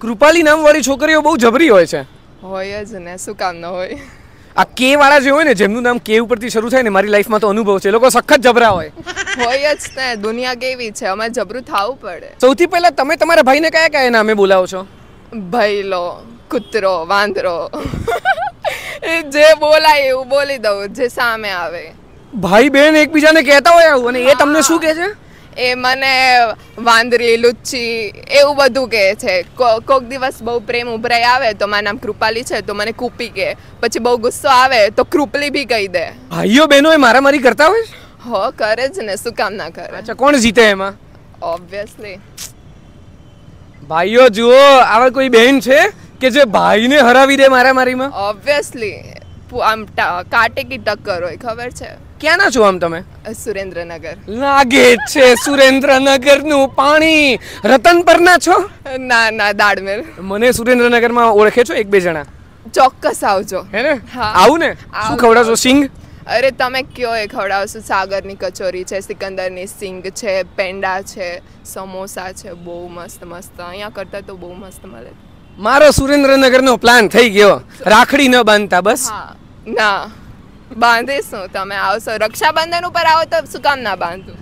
કૃપાલી નામવાળી છોકરીઓ બહુ જબરી હોય છે હોય જ ને શું કામ ન હોય આ કે વાળા જે હોય ને જેમનું નામ કે ઉપરથી શરૂ થાય ને મારી લાઈફમાં તો અનુભવ છે એ લોકો સખત જબરા હોય હોય જ ને દુનિયા કેવી છે અમે જબરું થાવું પડે સૌથી પહેલા તમે તમારા ભાઈને કયા કયા નામે બોલાવો છો લો કૂતરો વાંદરો જે બોલાય એવું બોલી દઉં જે સામે આવે ભાઈ બહેન એકબીજાને કહેતા હોય આવું અને એ તમને શું કહે છે એ મને વાંદરી લુચ્ચી એવું બધું કહે છે કોઈક દિવસ બહુ પ્રેમ ઉભરાઈ આવે તો મારું નામ કૃપાલી છે તો મને કૂપી કહે પછી બહુ ગુસ્સો આવે તો કૃપલી બી કહી દે ભાઈઓ બહેનો એ મારામારી કરતા હોય હો કરે જ ને શું કામ ના કરે અચ્છા કોણ જીતે એમાં ઓબ્વિયસલી ભાઈઓ જુઓ આવા કોઈ બહેન છે કે જે ભાઈને હરાવી દે મારામારીમાં ઓબ્વિયસલી આમ કાંટે કી ટક્કર હોય ખબર છે ક્યાં ના છો આમ તમે સુરેન્દ્રનગર લાગે છે સુરેન્દ્રનગર નું પાણી રતનપર ના છો ના ના દાડમેર મને સુરેન્દ્રનગર માં ઓળખે છો એક બે જણા ચોક્કસ આવજો હે ને આવું ને શું ખવડાવશો સિંગ અરે તમે કયો એ ખવડાવશો સાગર ની કચોરી છે સિકંદરની સિંગ છે પેંડા છે સમોસા છે બહુ મસ્ત મસ્ત અહીંયા કરતા તો બહુ મસ્ત મળે મારો સુરેન્દ્રનગરનો પ્લાન થઈ ગયો રાખડી ન બાંધતા બસ હા ના બાંધીશું તમે આવશો રક્ષાબંધન ઉપર આવો તો શું કામ ના બાંધું